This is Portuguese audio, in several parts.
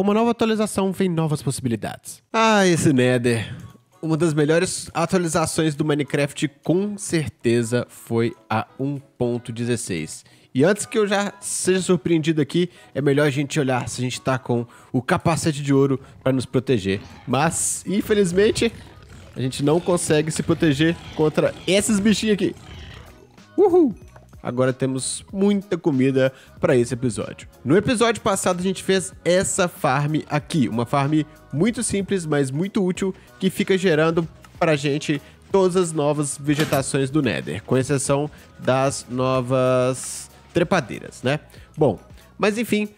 Com uma nova atualização vem novas possibilidades. Ah, esse Nether. Uma das melhores atualizações do Minecraft com certeza foi a 1.16. E antes que eu já seja surpreendido aqui, é melhor a gente olhar se a gente tá com o capacete de ouro para nos proteger. Mas, infelizmente, a gente não consegue se proteger contra esses bichinhos aqui. Uhul! Agora temos muita comida para esse episódio. No episódio passado a gente fez essa farm aqui, uma farm muito simples, mas muito útil, que fica gerando para a gente todas as novas vegetações do Nether, com exceção das novas trepadeiras, né? Bom, mas enfim,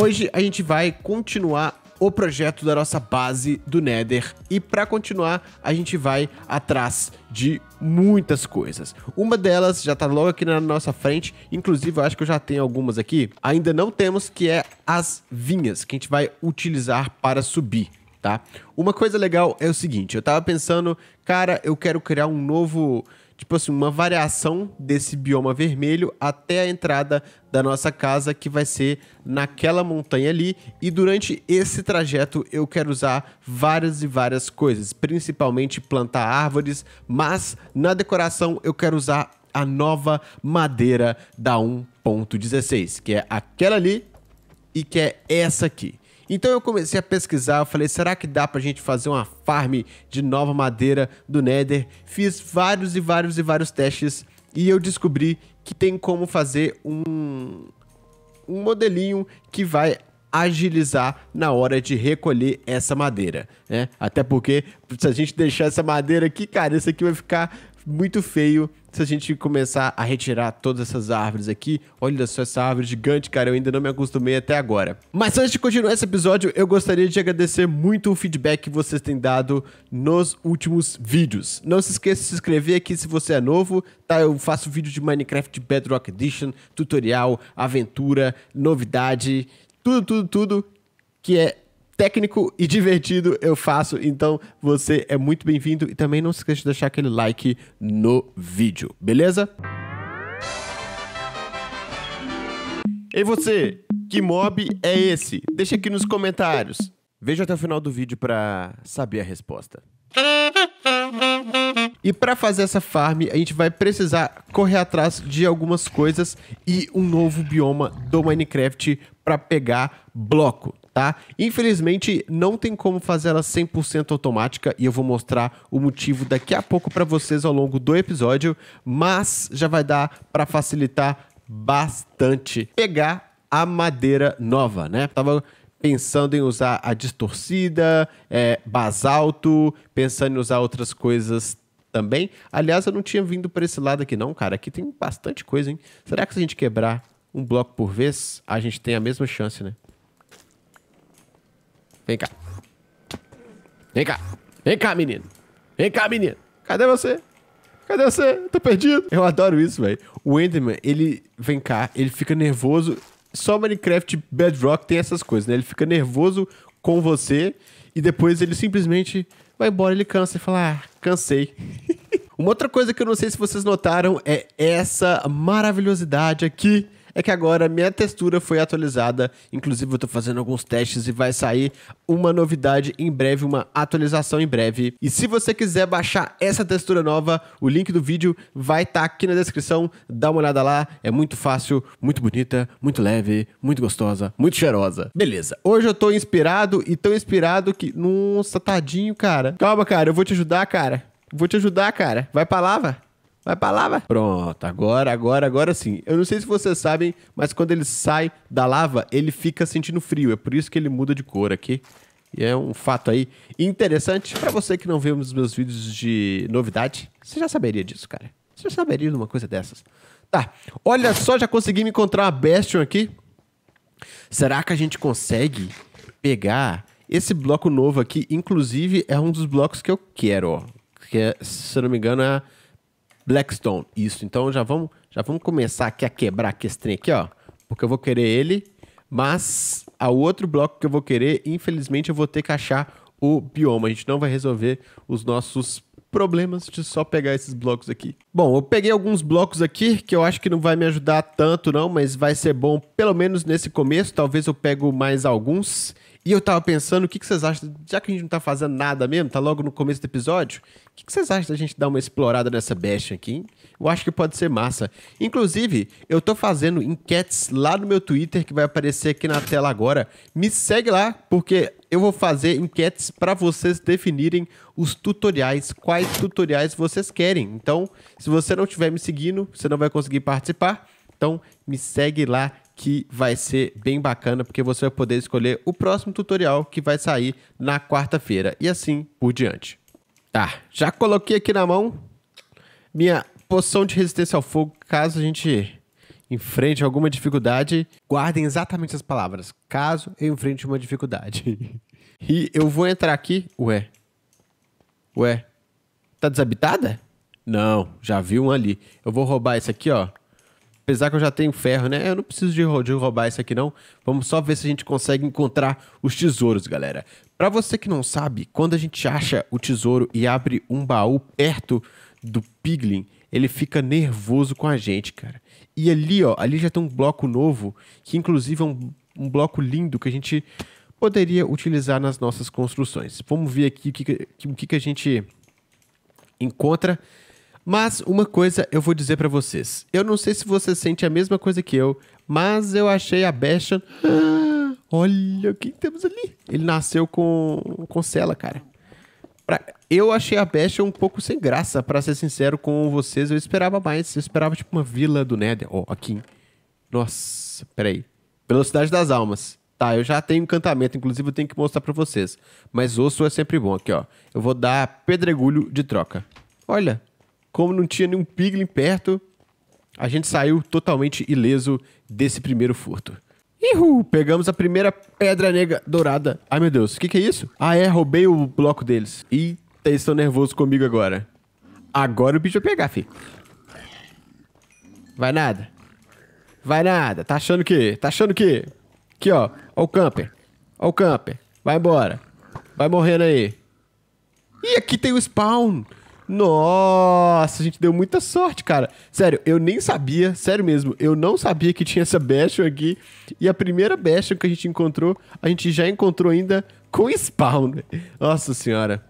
hoje a gente vai continuar o projeto da nossa base do Nether. E para continuar, a gente vai atrás de muitas coisas. Uma delas já está logo aqui na nossa frente, inclusive eu acho que eu já tenho algumas aqui. Ainda não temos, que é as vinhas que a gente vai utilizar para subir. Tá? Uma coisa legal é o seguinte, eu estava pensando, cara, eu quero criar um novo tipo assim, uma variação desse bioma vermelho até a entrada da nossa casa, que vai ser naquela montanha ali. E durante esse trajeto eu quero usar várias e várias coisas, principalmente plantar árvores, mas na decoração eu quero usar a nova madeira da 1.16, que é aquela ali e que é essa aqui. Então eu comecei a pesquisar, eu falei, será que dá pra gente fazer uma farm de nova madeira do Nether? Fiz vários e vários e vários testes e eu descobri que tem como fazer um, um modelinho que vai agilizar na hora de recolher essa madeira, né? Até porque se a gente deixar essa madeira aqui, cara, isso aqui vai ficar muito feio se a gente começar a retirar todas essas árvores aqui. Olha só essa árvore gigante, cara, eu ainda não me acostumei até agora. Mas antes de continuar esse episódio, eu gostaria de agradecer muito o feedback que vocês têm dado nos últimos vídeos. Não se esqueça de se inscrever aqui se você é novo, tá? Eu faço vídeo de Minecraft Bedrock Edition, tutorial, aventura, novidade, tudo, tudo, tudo que é técnico e divertido eu faço. Então você é muito bem-vindo e também não se esqueça de deixar aquele like no vídeo, beleza? E você, que mob é esse? Deixa aqui nos comentários. Veja até o final do vídeo para saber a resposta. E para fazer essa farm, a gente vai precisar correr atrás de algumas coisas e um novo bioma do Minecraft para pegar bloco, tá? Infelizmente, não tem como fazer ela 100% automática e eu vou mostrar o motivo daqui a pouco para vocês ao longo do episódio, mas já vai dar para facilitar bastante pegar a madeira nova, né? Tava pensando em usar a distorcida, é, basalto, pensando em usar outras coisas também. Aliás, eu não tinha vindo para esse lado aqui não, cara. Aqui tem bastante coisa, hein? Será que se a gente quebrar um bloco por vez, a gente tem a mesma chance, né? Vem cá. Vem cá. Vem cá, menino. Vem cá, menino. Cadê você? Cadê você? Tô perdido. Eu adoro isso, velho. O Enderman, ele vem cá, ele fica nervoso. Só Minecraft Bedrock tem essas coisas, né? Ele fica nervoso com você e depois ele simplesmente vai embora, ele cansa e fala: ah, cansei. Uma outra coisa que eu não sei se vocês notaram é essa maravilhosidade aqui é que agora minha textura foi atualizada. Inclusive, eu tô fazendo alguns testes e vai sair uma novidade em breve, uma atualização em breve. E se você quiser baixar essa textura nova, o link do vídeo vai estar tá aqui na descrição. Dá uma olhada lá, é muito fácil, muito bonita, muito leve, muito gostosa, muito cheirosa. Beleza, hoje eu tô inspirado e tão inspirado que. Nossa, tadinho, cara. Calma, cara, eu vou te ajudar, cara. Vou te ajudar, cara. Vai pra lava. Vai pra lava? Pronto, agora, agora, agora sim. Eu não sei se vocês sabem, mas quando ele sai da lava, ele fica sentindo frio. É por isso que ele muda de cor aqui. E é um fato aí interessante. para você que não vê os meus vídeos de novidade, você já saberia disso, cara. Você já saberia de uma coisa dessas. Tá, olha só, já consegui me encontrar uma Bastion aqui. Será que a gente consegue pegar esse bloco novo aqui? Inclusive, é um dos blocos que eu quero, ó. Que é, se eu não me engano, é... Blackstone. Isso, então já vamos, já vamos começar aqui a quebrar aqui esse trem aqui, ó. Porque eu vou querer ele, mas ao outro bloco que eu vou querer, infelizmente eu vou ter que achar o bioma. A gente não vai resolver os nossos problemas de só pegar esses blocos aqui. Bom, eu peguei alguns blocos aqui que eu acho que não vai me ajudar tanto não, mas vai ser bom pelo menos nesse começo, talvez eu pego mais alguns. E eu tava pensando, o que, que vocês acham, já que a gente não tá fazendo nada mesmo, tá logo no começo do episódio, o que, que vocês acham da gente dar uma explorada nessa besta aqui, hein? Eu acho que pode ser massa. Inclusive, eu tô fazendo enquetes lá no meu Twitter, que vai aparecer aqui na tela agora. Me segue lá, porque eu vou fazer enquetes para vocês definirem os tutoriais, quais tutoriais vocês querem. Então, se você não estiver me seguindo, você não vai conseguir participar. Então, me segue lá que vai ser bem bacana, porque você vai poder escolher o próximo tutorial que vai sair na quarta-feira e assim por diante. Tá, já coloquei aqui na mão minha poção de resistência ao fogo, caso a gente enfrente alguma dificuldade. Guardem exatamente as palavras, caso eu enfrente uma dificuldade. E eu vou entrar aqui. Ué. Ué. Tá desabitada? Não, já vi um ali. Eu vou roubar esse aqui, ó. Apesar que eu já tenho ferro, né? Eu não preciso de, de roubar esse aqui, não. Vamos só ver se a gente consegue encontrar os tesouros, galera. Para você que não sabe, quando a gente acha o tesouro e abre um baú perto do Piglin, ele fica nervoso com a gente, cara. E ali, ó, ali já tem um bloco novo, que inclusive é um, um bloco lindo que a gente poderia utilizar nas nossas construções. Vamos ver aqui o que, que o que, que a gente encontra. Mas uma coisa eu vou dizer para vocês. Eu não sei se você sente a mesma coisa que eu, mas eu achei a Bastion... Ah, olha o que temos ali. Ele nasceu com, com cela, cara. Pra... Eu achei a Bastion um pouco sem graça, para ser sincero com vocês. Eu esperava mais. Eu esperava, tipo, uma vila do Nether. Ó, oh, aqui. Nossa, peraí. Velocidade das almas. Tá, eu já tenho encantamento, inclusive eu tenho que mostrar para vocês. Mas osso é sempre bom. Aqui, ó. Eu vou dar pedregulho de troca. Olha, como não tinha nenhum piglin perto, a gente saiu totalmente ileso desse primeiro furto. Ihu, pegamos a primeira pedra negra dourada. Ai, meu Deus, o que, que é isso? Ah, é, roubei o bloco deles. Eita, eles estão nervosos comigo agora. Agora o bicho vai pegar, fi. Vai nada. Vai nada. Tá achando que? Tá achando que? Aqui, ó. Ó o camper. Ó o camper. Vai embora. Vai morrendo aí. Ih, aqui tem o spawn. Nossa, a gente deu muita sorte, cara. Sério, eu nem sabia, sério mesmo, eu não sabia que tinha essa Bastion aqui. E a primeira Bastion que a gente encontrou, a gente já encontrou ainda com spawn. Nossa senhora.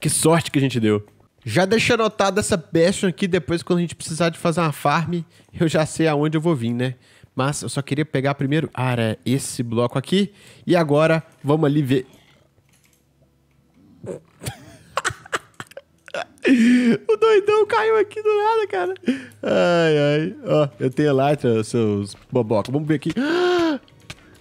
Que sorte que a gente deu. Já deixa anotada essa Bastion aqui, depois quando a gente precisar de fazer uma farm, eu já sei aonde eu vou vir, né? Mas eu só queria pegar primeiro. Ah, era é esse bloco aqui. E agora, vamos ali ver. o doidão caiu aqui do nada, cara. Ai, ai. Ó, eu tenho Elytra, seus boboca. Vamos ver aqui.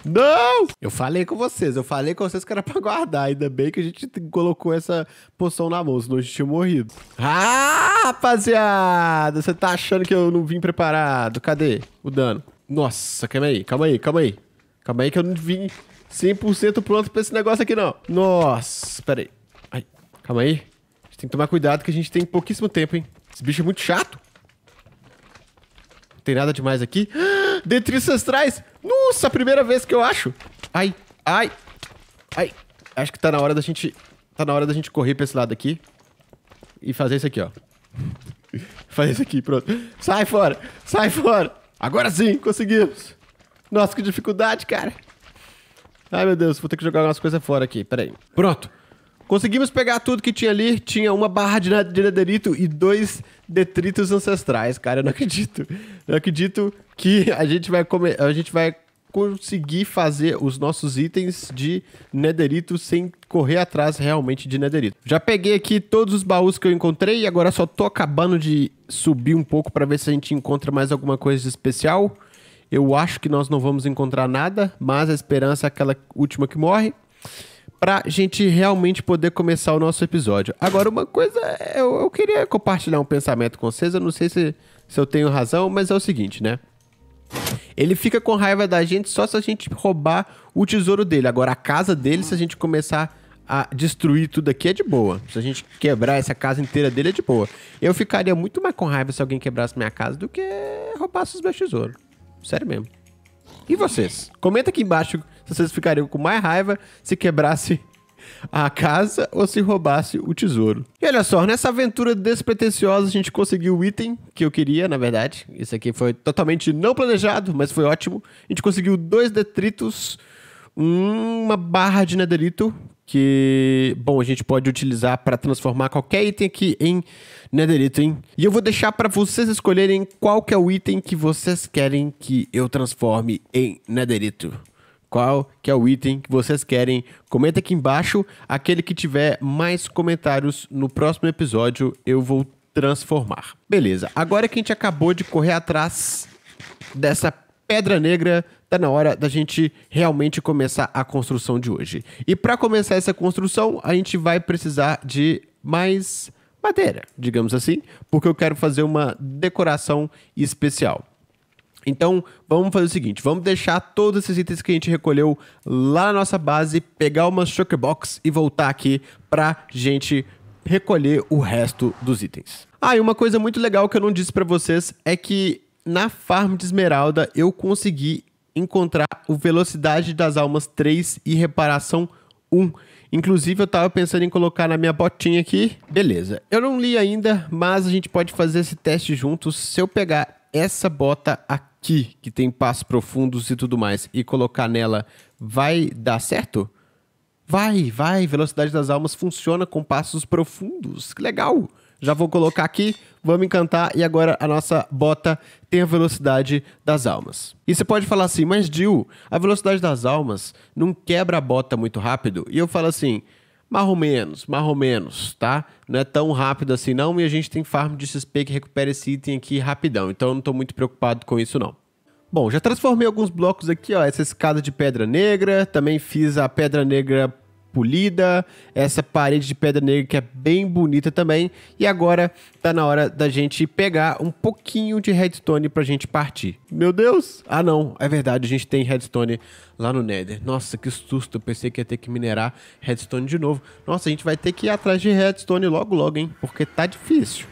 Não! Eu falei com vocês, eu falei com vocês que era pra guardar. Ainda bem que a gente colocou essa poção na mão, senão a gente tinha morrido. Ah, rapaziada! Você tá achando que eu não vim preparado? Cadê o dano? Nossa, calma aí, calma aí, calma aí. Calma aí que eu não vim 100% pronto pra esse negócio aqui, não. Nossa, pera aí. Ai, calma aí. A gente tem que tomar cuidado que a gente tem pouquíssimo tempo, hein. Esse bicho é muito chato. Não tem nada demais aqui. Detritos ancestrais. Nossa, primeira vez que eu acho. Ai, ai, ai. Acho que tá na hora da gente... Tá na hora da gente correr pra esse lado aqui. E fazer isso aqui, ó. fazer isso aqui, pronto. Sai fora, sai fora. Agora sim, conseguimos. Nossa, que dificuldade, cara. Ai, meu Deus, vou ter que jogar umas coisas fora aqui. Peraí. Pronto. Conseguimos pegar tudo que tinha ali. Tinha uma barra de nederito e dois detritos ancestrais, cara. Eu não acredito. Eu não acredito que a gente vai comer, a gente vai conseguir fazer os nossos itens de nederito sem correr atrás realmente de nederito. Já peguei aqui todos os baús que eu encontrei e agora só tô acabando de subir um pouco para ver se a gente encontra mais alguma coisa de especial. Eu acho que nós não vamos encontrar nada, mas a esperança é aquela última que morre para a gente realmente poder começar o nosso episódio. Agora, uma coisa, eu, eu, queria compartilhar um pensamento com vocês, eu não sei se, se eu tenho razão, mas é o seguinte, né? Ele fica com raiva da gente só se a gente roubar o tesouro dele. Agora, a casa dele, se a gente começar a destruir tudo aqui, é de boa. Se a gente quebrar essa casa inteira dele, é de boa. Eu ficaria muito mais com raiva se alguém quebrasse minha casa do que roubasse os meus tesouros. Sério mesmo. E vocês? Comenta aqui embaixo se vocês ficariam com mais raiva se quebrasse a casa ou se roubasse o tesouro. E olha só, nessa aventura despretensiosa a gente conseguiu o item que eu queria, na verdade. Isso aqui foi totalmente não planejado, mas foi ótimo. A gente conseguiu dois detritos, uma barra de nederito, que, bom, a gente pode utilizar para transformar qualquer item aqui em nederito hein? E eu vou deixar para vocês escolherem qual que é o item que vocês querem que eu transforme em nederito qual que é o item que vocês querem. Comenta aqui embaixo. Aquele que tiver mais comentários no próximo episódio, eu vou transformar. Beleza. Agora que a gente acabou de correr atrás dessa pedra negra, tá na hora da gente realmente começar a construção de hoje. E para começar essa construção, a gente vai precisar de mais madeira, digamos assim, porque eu quero fazer uma decoração especial. Então, vamos fazer o seguinte, vamos deixar todos esses itens que a gente recolheu lá na nossa base, pegar uma Shocker Box e voltar aqui pra gente recolher o resto dos itens. Ah, e uma coisa muito legal que eu não disse para vocês é que na farm de esmeralda eu consegui encontrar o Velocidade das Almas 3 e Reparação 1. Inclusive, eu estava pensando em colocar na minha botinha aqui. Beleza. Eu não li ainda, mas a gente pode fazer esse teste juntos. Se eu pegar essa bota aqui, que tem passos profundos e tudo mais, e colocar nela, vai dar certo? Vai, vai, Velocidade das Almas funciona com passos profundos. Que legal! Já vou colocar aqui, vamos encantar e agora a nossa bota tem a velocidade das almas. E você pode falar assim, mas Dil, a velocidade das almas não quebra a bota muito rápido? E eu falo assim, mais ou menos, mais ou menos, tá? Não é tão rápido assim não, e a gente tem farm de XP que recupera esse item aqui rapidão, então eu não estou muito preocupado com isso não. Bom, já transformei alguns blocos aqui, ó, essa escada de pedra negra, também fiz a pedra negra polida, essa parede de pedra negra que é bem bonita também. E agora tá na hora da gente pegar um pouquinho de redstone pra gente partir. Meu Deus! Ah não, é verdade, a gente tem redstone lá no Nether. Nossa, que susto, eu pensei que ia ter que minerar redstone de novo. Nossa, a gente vai ter que ir atrás de redstone logo logo, hein? Porque tá difícil.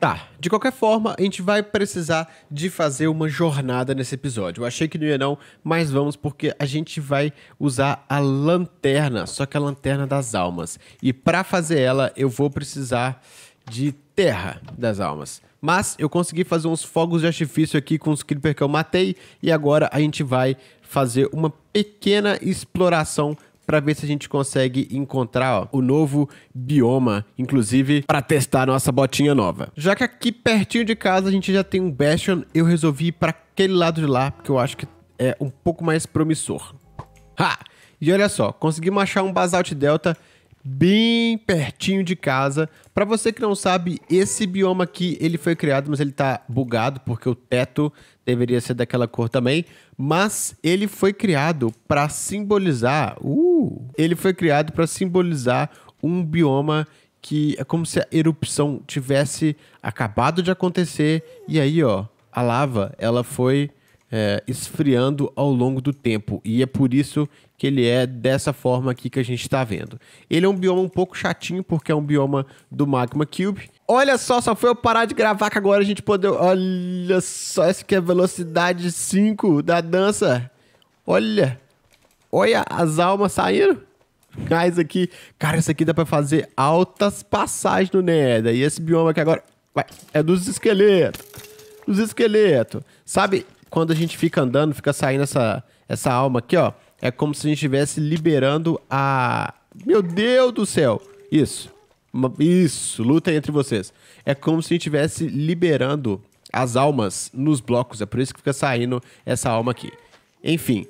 Tá, de qualquer forma, a gente vai precisar de fazer uma jornada nesse episódio. Eu achei que não ia não, mas vamos porque a gente vai usar a lanterna, só que a lanterna das almas. E para fazer ela, eu vou precisar de terra das almas. Mas eu consegui fazer uns fogos de artifício aqui com os creeper que eu matei e agora a gente vai fazer uma pequena exploração para ver se a gente consegue encontrar ó, o novo bioma, inclusive para testar nossa botinha nova. Já que aqui pertinho de casa a gente já tem um Bastion, eu resolvi ir para aquele lado de lá, porque eu acho que é um pouco mais promissor. Ha! E olha só, conseguimos achar um Basalt Delta bem pertinho de casa. Para você que não sabe, esse bioma aqui, ele foi criado, mas ele tá bugado porque o teto deveria ser daquela cor também, mas ele foi criado para simbolizar, uh, ele foi criado para simbolizar um bioma que é como se a erupção tivesse acabado de acontecer e aí, ó, a lava, ela foi é, esfriando ao longo do tempo. E é por isso que ele é dessa forma aqui que a gente está vendo. Ele é um bioma um pouco chatinho, porque é um bioma do Magma Cube. Olha só, só foi eu parar de gravar que agora a gente poder... Olha só, essa aqui é a velocidade 5 da dança. Olha, olha as almas saindo. Mas aqui, cara, isso aqui dá pra fazer altas passagens no Nether. E esse bioma aqui agora vai, é dos esqueletos. Dos esqueletos. Sabe quando a gente fica andando, fica saindo essa, essa alma aqui, ó? É como se a gente estivesse liberando a. Meu Deus do céu! Isso. Isso, luta entre vocês. É como se a gente estivesse liberando as almas nos blocos. É por isso que fica saindo essa alma aqui. Enfim,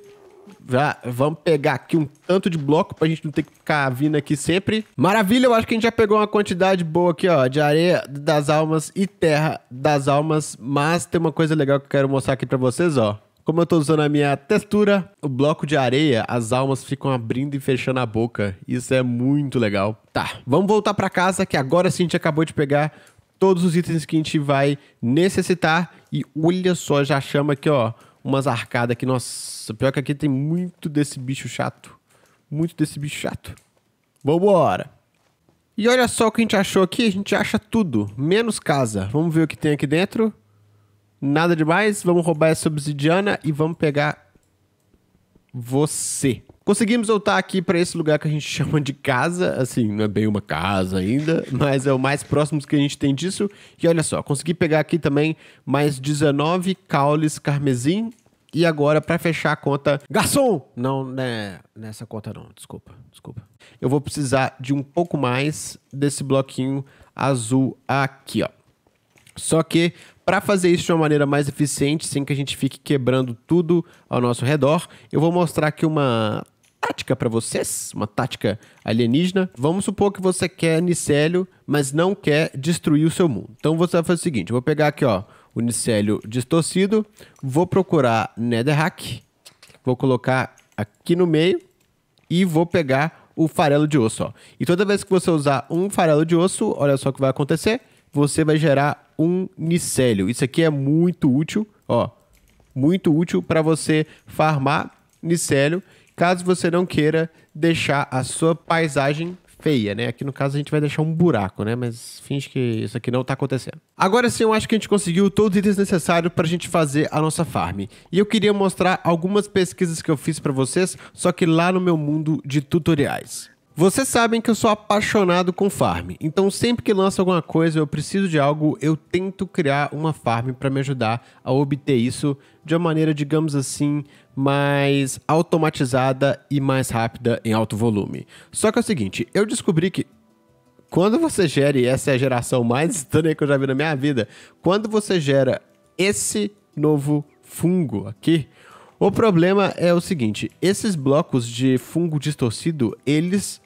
já vamos pegar aqui um tanto de bloco pra gente não ter que ficar vindo aqui sempre. Maravilha, eu acho que a gente já pegou uma quantidade boa aqui, ó, de areia das almas e terra das almas. Mas tem uma coisa legal que eu quero mostrar aqui pra vocês, ó. Como eu estou usando a minha textura, o bloco de areia, as almas ficam abrindo e fechando a boca. Isso é muito legal. Tá, vamos voltar para casa que agora sim a gente acabou de pegar todos os itens que a gente vai necessitar. E olha só, já chama aqui, ó, umas arcadas aqui. Nossa, pior que aqui tem muito desse bicho chato. Muito desse bicho chato. Vambora! E olha só o que a gente achou aqui, a gente acha tudo, menos casa. Vamos ver o que tem aqui dentro. Nada demais, vamos roubar essa obsidiana e vamos pegar você. Conseguimos voltar aqui para esse lugar que a gente chama de casa, assim, não é bem uma casa ainda, mas é o mais próximo que a gente tem disso. E olha só, consegui pegar aqui também mais 19 caules carmesim. E agora, para fechar a conta. Garçom! Não, né, nessa conta não, desculpa, desculpa. Eu vou precisar de um pouco mais desse bloquinho azul aqui, ó. Só que para fazer isso de uma maneira mais eficiente, sem que a gente fique quebrando tudo ao nosso redor, eu vou mostrar aqui uma tática para vocês, uma tática alienígena. Vamos supor que você quer Nicélio, mas não quer destruir o seu mundo. Então você vai fazer o seguinte, eu vou pegar aqui, ó, o Nicélio distorcido, vou procurar netherrack, vou colocar aqui no meio e vou pegar o farelo de osso, ó. E toda vez que você usar um farelo de osso, olha só o que vai acontecer, você vai gerar um micélio. Isso aqui é muito útil, ó. Muito útil para você farmar micélio, caso você não queira deixar a sua paisagem feia, né? Aqui no caso a gente vai deixar um buraco, né? Mas finge que isso aqui não tá acontecendo. Agora sim, eu acho que a gente conseguiu todos os itens necessários pra gente fazer a nossa farm. E eu queria mostrar algumas pesquisas que eu fiz para vocês, só que lá no meu mundo de tutoriais. Vocês sabem que eu sou apaixonado com farm, então sempre que lança alguma coisa, eu preciso de algo, eu tento criar uma farm para me ajudar a obter isso de uma maneira, digamos assim, mais automatizada e mais rápida em alto volume. Só que é o seguinte, eu descobri que quando você gera, e essa é a geração mais estranha que eu já vi na minha vida, quando você gera esse novo fungo aqui, o problema é o seguinte: esses blocos de fungo distorcido, eles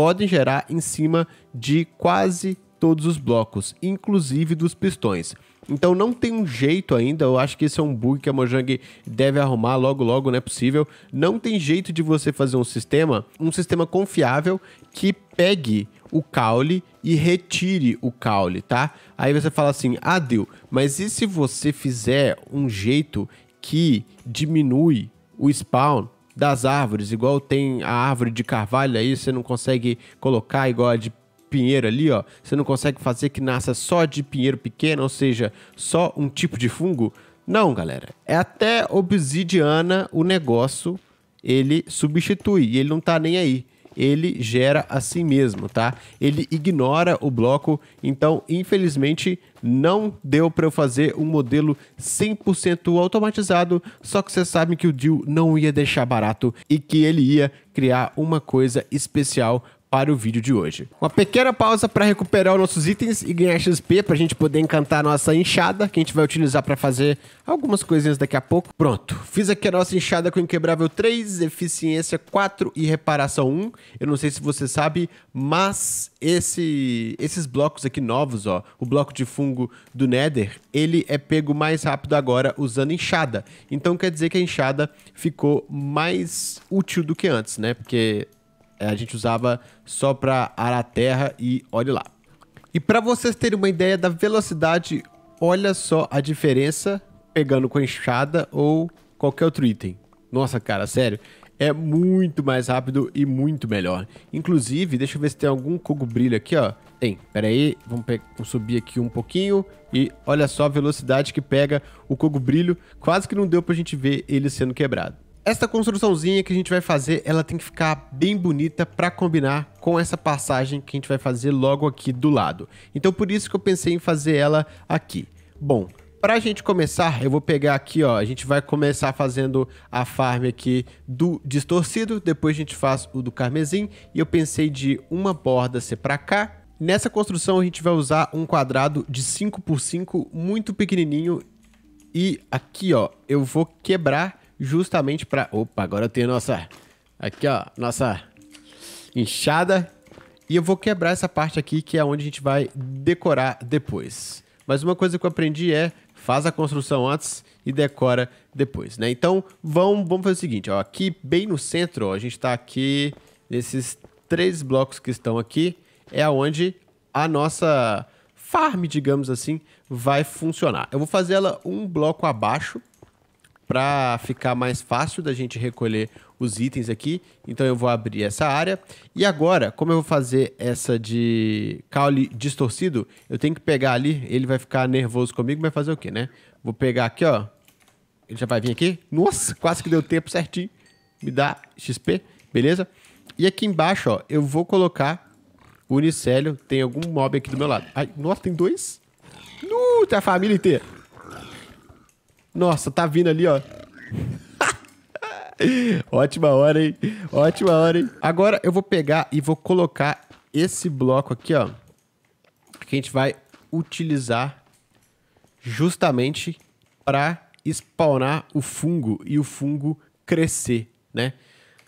podem gerar em cima de quase todos os blocos, inclusive dos pistões. Então não tem um jeito ainda, eu acho que esse é um bug que a Mojang deve arrumar logo logo, não é possível. Não tem jeito de você fazer um sistema, um sistema confiável que pegue o caule e retire o caule, tá? Aí você fala assim: "Ah, deu, mas e se você fizer um jeito que diminui o spawn das árvores, igual tem a árvore de carvalho aí, você não consegue colocar igual a de pinheiro ali, ó. Você não consegue fazer que nasça só de pinheiro pequeno, ou seja, só um tipo de fungo. Não, galera. É até obsidiana o negócio ele substitui, e ele não tá nem aí ele gera a si mesmo, tá? Ele ignora o bloco, então, infelizmente, não deu para eu fazer um modelo 100% automatizado, só que vocês sabem que o Dio não ia deixar barato e que ele ia criar uma coisa especial para o vídeo de hoje. Uma pequena pausa para recuperar os nossos itens e ganhar XP para a gente poder encantar a nossa enxada, que a gente vai utilizar para fazer algumas coisinhas daqui a pouco. Pronto, fiz aqui a nossa enxada com Inquebrável 3, Eficiência 4 e Reparação 1. Eu não sei se você sabe, mas esse, esses blocos aqui novos, ó, o bloco de fungo do Nether, ele é pego mais rápido agora usando enxada. Então quer dizer que a enxada ficou mais útil do que antes, né? Porque é, a gente usava só para arar a terra e olhe lá. E para vocês terem uma ideia da velocidade, olha só a diferença pegando com enxada ou qualquer outro item. Nossa, cara, sério, é muito mais rápido e muito melhor. Inclusive, deixa eu ver se tem algum cogobrilho aqui, ó. Tem, pera aí, vamos, vamos subir aqui um pouquinho e olha só a velocidade que pega o cogobrilho. Quase que não deu pra gente ver ele sendo quebrado. Essa construçãozinha que a gente vai fazer, ela tem que ficar bem bonita para combinar com essa passagem que a gente vai fazer logo aqui do lado. Então por isso que eu pensei em fazer ela aqui. Bom, para a gente começar, eu vou pegar aqui, ó, a gente vai começar fazendo a farm aqui do distorcido, depois a gente faz o do carmesim, e eu pensei de uma borda ser para cá, Nessa construção a gente vai usar um quadrado de 5 por 5 muito pequenininho e aqui ó, eu vou quebrar justamente para. Opa, agora eu tenho nossa. Aqui, ó, nossa inchada. E eu vou quebrar essa parte aqui, que é onde a gente vai decorar depois. Mas uma coisa que eu aprendi é faz a construção antes e decora depois, né? Então, vamos, vamos fazer o seguinte, ó, aqui bem no centro, ó, a gente está aqui nesses três blocos que estão aqui, é aonde a nossa farm, digamos assim, vai funcionar. Eu vou fazer ela um bloco abaixo, para ficar mais fácil da gente recolher os itens aqui. Então eu vou abrir essa área. E agora, como eu vou fazer essa de caule distorcido, eu tenho que pegar ali, ele vai ficar nervoso comigo, vai fazer o quê, né? Vou pegar aqui, ó. Ele já vai vir aqui. Nossa, quase que deu tempo certinho. Me dá XP, beleza? E aqui embaixo, ó, eu vou colocar o unicélio. Tem algum mob aqui do meu lado. Ai, nossa, tem dois? Nu, tem a família inteira. Nossa, tá vindo ali, ó. Ótima hora, hein? Ótima hora, hein? Agora eu vou pegar e vou colocar esse bloco aqui, ó. Que a gente vai utilizar justamente para spawnar o fungo e o fungo crescer, né?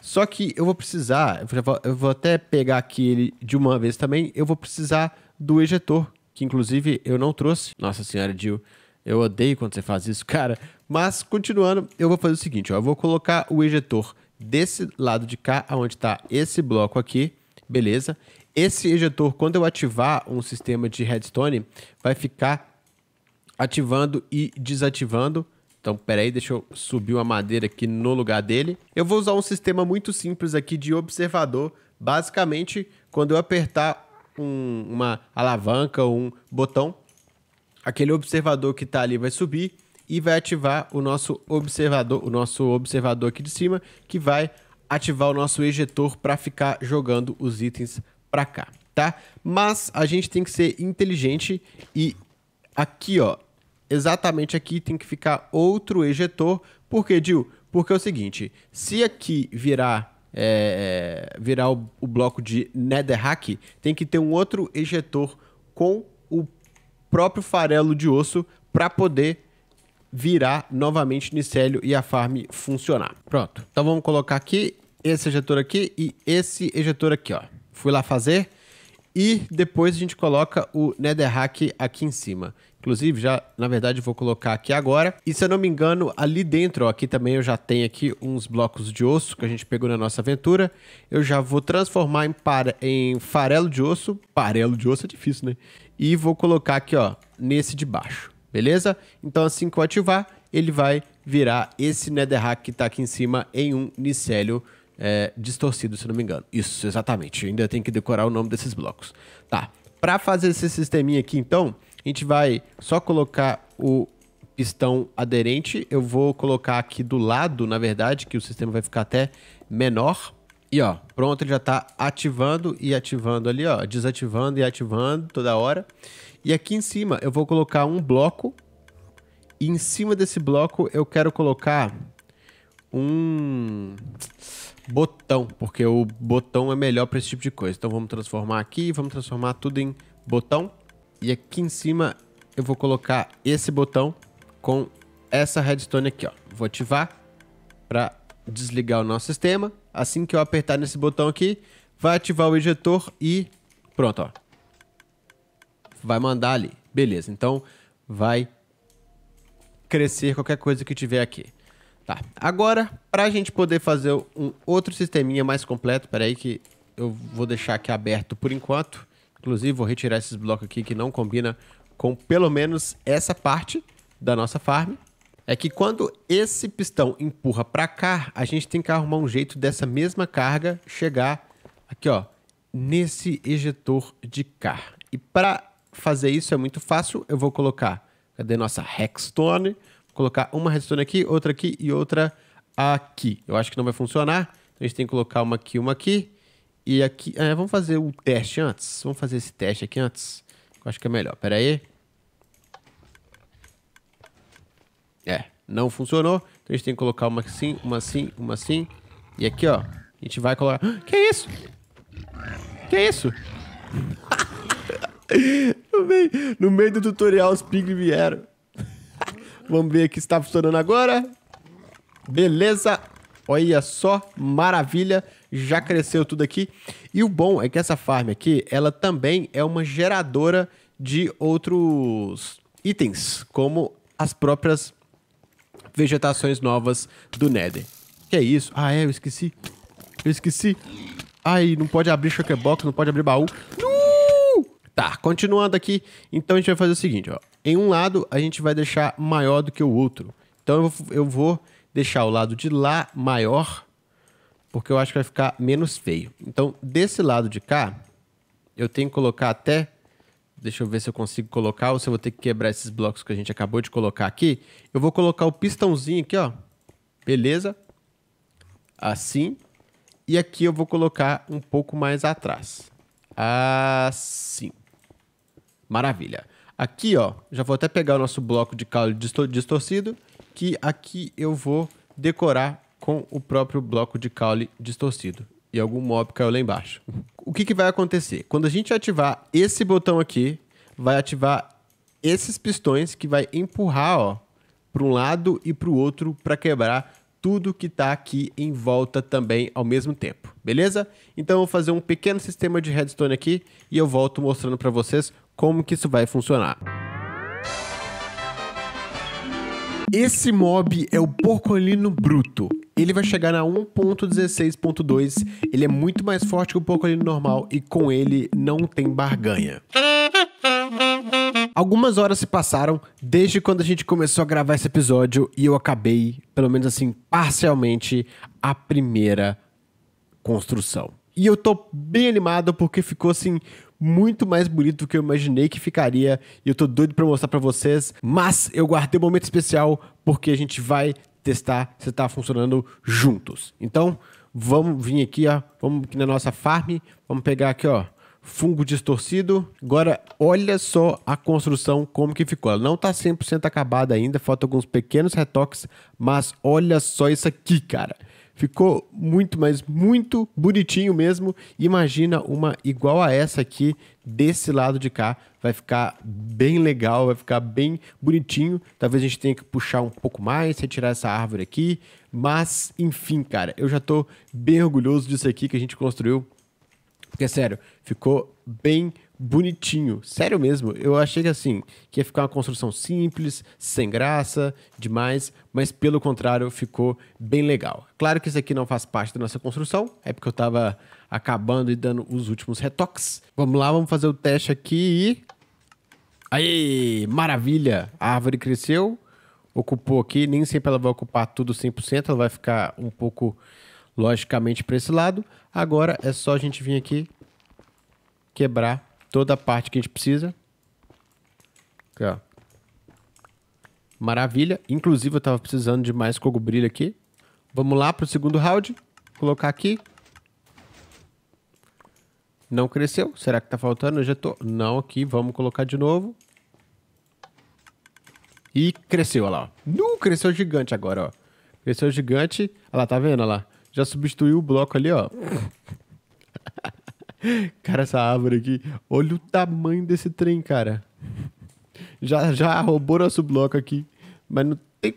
Só que eu vou precisar, eu vou até pegar aqui ele de uma vez também, eu vou precisar do ejetor, que inclusive eu não trouxe. Nossa senhora, Jill. Eu odeio quando você faz isso, cara. Mas, continuando, eu vou fazer o seguinte, ó. Eu vou colocar o ejetor desse lado de cá, onde está esse bloco aqui, beleza? Esse ejetor, quando eu ativar um sistema de redstone, vai ficar ativando e desativando. Então, peraí, deixa eu subir uma madeira aqui no lugar dele. Eu vou usar um sistema muito simples aqui de observador. Basicamente, quando eu apertar um, uma alavanca ou um botão, aquele observador que está ali vai subir e vai ativar o nosso observador, o nosso observador aqui de cima, que vai ativar o nosso ejetor para ficar jogando os itens para cá, tá? Mas a gente tem que ser inteligente e aqui, ó, exatamente aqui tem que ficar outro ejetor, porque Dil, porque é o seguinte, se aqui virar é, é, virar o, o bloco de Netherrack, tem que ter um outro ejetor com próprio farelo de osso para poder virar novamente Nicélio e a farm funcionar. Pronto. Então vamos colocar aqui esse ejetor aqui e esse ejetor aqui, ó. Fui lá fazer e depois a gente coloca o netherrack aqui em cima. Inclusive, já, na verdade, vou colocar aqui agora. E se eu não me engano, ali dentro, ó, aqui também eu já tenho aqui uns blocos de osso que a gente pegou na nossa aventura. Eu já vou transformar em, para, em farelo de osso. Farelo de osso é difícil, né? e vou colocar aqui, ó, nesse de baixo, beleza? Então, assim que eu ativar, ele vai virar esse netherrack que está aqui em cima em um nicélio é, distorcido, se não me engano. Isso, exatamente. Eu ainda tem que decorar o nome desses blocos. Tá. Para fazer esse sisteminha aqui, então, a gente vai só colocar o pistão aderente. Eu vou colocar aqui do lado, na verdade, que o sistema vai ficar até menor e ó, pronto, ele já está ativando e ativando ali, ó, desativando e ativando toda hora. E aqui em cima eu vou colocar um bloco. E em cima desse bloco eu quero colocar um botão, porque o botão é melhor para esse tipo de coisa. Então vamos transformar aqui, vamos transformar tudo em botão. E aqui em cima eu vou colocar esse botão com essa redstone aqui, ó. Vou ativar para desligar o nosso sistema. Assim que eu apertar nesse botão aqui, vai ativar o ejetor e pronto, ó. Vai mandar ali. Beleza, então vai crescer qualquer coisa que tiver aqui. Tá, agora, para a gente poder fazer um outro sisteminha mais completo, peraí que eu vou deixar aqui aberto por enquanto. Inclusive, vou retirar esses blocos aqui que não combina com pelo menos essa parte da nossa farm é que quando esse pistão empurra para cá, a gente tem que arrumar um jeito dessa mesma carga chegar aqui, ó, nesse ejetor de cá. E para fazer isso é muito fácil, eu vou colocar, cadê nossa Hexstone? Vou colocar uma redstone aqui, outra aqui e outra aqui. Eu acho que não vai funcionar, então a gente tem que colocar uma aqui, uma aqui e aqui. É, vamos fazer o teste antes, vamos fazer esse teste aqui antes, eu acho que é melhor, pera aí. não funcionou. Então a gente tem que colocar uma assim, uma assim, uma assim. E aqui, ó, a gente vai colocar... Que é isso? Que é isso? no, meio, no meio do tutorial, os pigs vieram. Vamos ver aqui se tá funcionando agora. Beleza. Olha só, maravilha. Já cresceu tudo aqui. E o bom é que essa farm aqui, ela também é uma geradora de outros itens, como as próprias vegetações novas do Nether. Que é isso? Ah, é, eu esqueci. Eu esqueci. Ai, não pode abrir shockerbox, não pode abrir baú. Uh! Tá, continuando aqui. Então a gente vai fazer o seguinte, ó. Em um lado, a gente vai deixar maior do que o outro. Então eu vou deixar o lado de lá maior, porque eu acho que vai ficar menos feio. Então, desse lado de cá, eu tenho que colocar até Deixa eu ver se eu consigo colocar ou se eu vou ter que quebrar esses blocos que a gente acabou de colocar aqui. Eu vou colocar o pistãozinho aqui, ó. Beleza? Assim. E aqui eu vou colocar um pouco mais atrás. Assim. Maravilha. Aqui, ó, já vou até pegar o nosso bloco de caule distorcido, que aqui eu vou decorar com o próprio bloco de caule distorcido e algum mob caiu lá embaixo. O que, que vai acontecer? Quando a gente ativar esse botão aqui, vai ativar esses pistões que vai empurrar, ó, para um lado e para o outro para quebrar tudo que está aqui em volta também ao mesmo tempo, beleza? Então eu vou fazer um pequeno sistema de redstone aqui e eu volto mostrando para vocês como que isso vai funcionar. Esse mob é o porcolino bruto ele vai chegar na 1.16.2. Ele é muito mais forte que o Pocolino normal e com ele não tem barganha. Algumas horas se passaram desde quando a gente começou a gravar esse episódio e eu acabei, pelo menos assim, parcialmente, a primeira construção. E eu tô bem animado porque ficou assim muito mais bonito do que eu imaginei que ficaria e eu tô doido para mostrar para vocês, mas eu guardei um momento especial porque a gente vai testar se está funcionando juntos. Então, vamos vir aqui, ó, vamos aqui na nossa farm, vamos pegar aqui, ó, fungo distorcido. Agora, olha só a construção como que ficou. Ela não está 100% acabada ainda, falta alguns pequenos retoques, mas olha só isso aqui, cara. Ficou muito, mas muito bonitinho mesmo. Imagina uma igual a essa aqui desse lado de cá. Vai ficar bem legal, vai ficar bem bonitinho. Talvez a gente tenha que puxar um pouco mais, retirar essa árvore aqui. Mas, enfim, cara, eu já tô bem orgulhoso disso aqui que a gente construiu. Porque, sério, ficou bem bonitinho. Sério mesmo, eu achei que assim, que ia ficar uma construção simples, sem graça, demais, mas pelo contrário, ficou bem legal. Claro que isso aqui não faz parte da nossa construção, é porque eu tava acabando e dando os últimos retoques. Vamos lá, vamos fazer o teste aqui e... Aí, maravilha! A árvore cresceu, ocupou aqui, nem sempre ela vai ocupar tudo 100%, ela vai ficar um pouco logicamente para esse lado. Agora é só a gente vir aqui quebrar toda a parte que a gente precisa. Aqui, ó. Maravilha. Inclusive, eu estava precisando de mais cogobrilho aqui. Vamos lá para o segundo round. Colocar aqui. Não cresceu. Será que tá faltando? Eu já tô... Não, aqui. Vamos colocar de novo. E cresceu, olha lá. Ó. cresceu gigante agora, ó. Cresceu gigante. Olha lá, tá vendo? Olha lá. Já substituiu o bloco ali, ó. cara, essa árvore aqui. Olha o tamanho desse trem, cara. Já, já roubou nosso bloco aqui. Mas não tem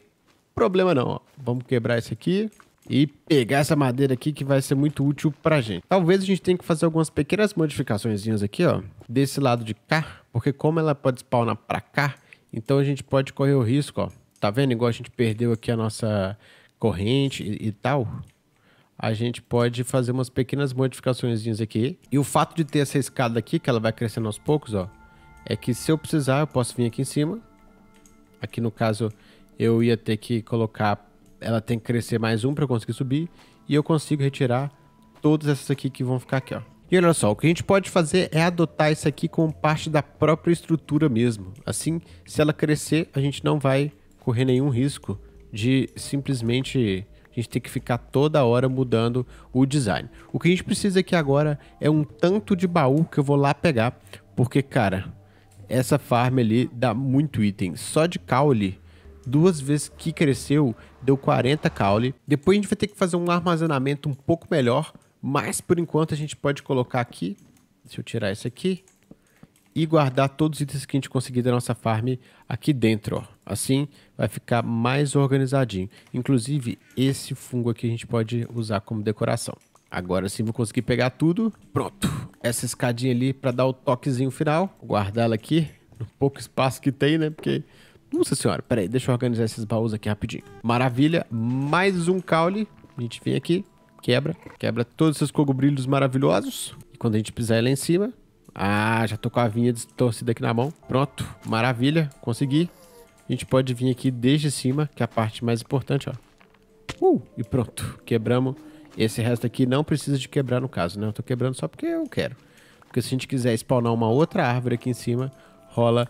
problema, não. Ó. Vamos quebrar esse aqui e pegar essa madeira aqui que vai ser muito útil pra gente. Talvez a gente tenha que fazer algumas pequenas modificações aqui, ó, desse lado de cá, porque como ela pode spawnar pra cá, então a gente pode correr o risco, ó. Tá vendo? Igual a gente perdeu aqui a nossa corrente e, e tal. A gente pode fazer umas pequenas modificações aqui. E o fato de ter essa escada aqui, que ela vai crescendo aos poucos, ó, é que se eu precisar, eu posso vir aqui em cima. Aqui no caso, eu ia ter que colocar ela tem que crescer mais um para conseguir subir. E eu consigo retirar todas essas aqui que vão ficar aqui, ó. E olha só, o que a gente pode fazer é adotar isso aqui como parte da própria estrutura mesmo. Assim, se ela crescer, a gente não vai correr nenhum risco de simplesmente a gente ter que ficar toda hora mudando o design. O que a gente precisa aqui agora é um tanto de baú que eu vou lá pegar, porque, cara, essa farm ali dá muito item. Só de caule duas vezes que cresceu, deu 40 caule. Depois a gente vai ter que fazer um armazenamento um pouco melhor, mas por enquanto a gente pode colocar aqui, deixa eu tirar esse aqui, e guardar todos os itens que a gente conseguir da nossa farm aqui dentro, ó. Assim vai ficar mais organizadinho. Inclusive, esse fungo aqui a gente pode usar como decoração. Agora sim vou conseguir pegar tudo. Pronto. Essa escadinha ali para dar o toquezinho final. guardar ela aqui no pouco espaço que tem, né? Porque nossa senhora, peraí, deixa eu organizar esses baús aqui rapidinho. Maravilha, mais um caule. A gente vem aqui, quebra, quebra todos esses cogobrilhos maravilhosos. E quando a gente pisar lá em cima... Ah, já tô com a vinha distorcida aqui na mão. Pronto, maravilha, consegui. A gente pode vir aqui desde cima, que é a parte mais importante, ó. Uh, e pronto, quebramos. Esse resto aqui não precisa de quebrar no caso, né? Eu tô quebrando só porque eu quero. Porque se a gente quiser spawnar uma outra árvore aqui em cima, rola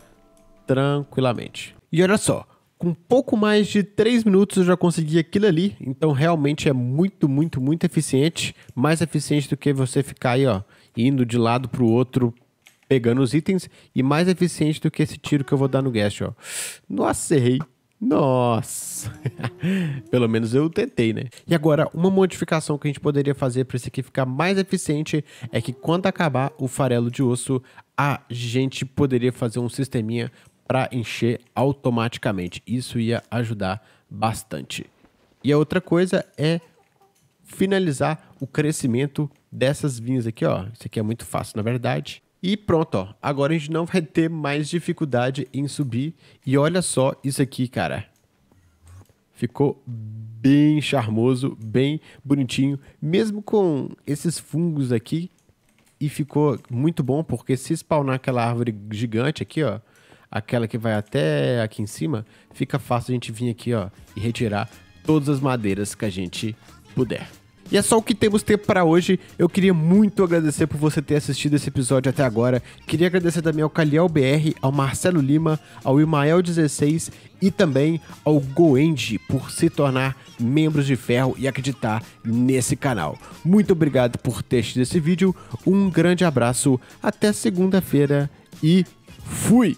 tranquilamente. E olha só, com pouco mais de 3 minutos eu já consegui aquilo ali, então realmente é muito, muito, muito eficiente, mais eficiente do que você ficar aí, ó, indo de lado pro outro, pegando os itens, e mais eficiente do que esse tiro que eu vou dar no guest, ó. Nossa, errei. Nossa! Pelo menos eu tentei, né? E agora, uma modificação que a gente poderia fazer para esse aqui ficar mais eficiente é que quando acabar o farelo de osso, a gente poderia fazer um sisteminha para encher automaticamente. Isso ia ajudar bastante. E a outra coisa é finalizar o crescimento dessas vinhas aqui, ó. Isso aqui é muito fácil, na verdade. E pronto, ó. Agora a gente não vai ter mais dificuldade em subir. E olha só isso aqui, cara. Ficou bem charmoso, bem bonitinho, mesmo com esses fungos aqui. E ficou muito bom, porque se spawnar aquela árvore gigante aqui, ó, aquela que vai até aqui em cima, fica fácil a gente vir aqui, ó, e retirar todas as madeiras que a gente puder. E é só o que temos tempo para hoje. Eu queria muito agradecer por você ter assistido esse episódio até agora. Queria agradecer também ao Caliel BR, ao Marcelo Lima, ao Imael 16 e também ao Goendi por se tornar membros de ferro e acreditar nesse canal. Muito obrigado por ter assistido esse vídeo. Um grande abraço, até segunda-feira e Fui!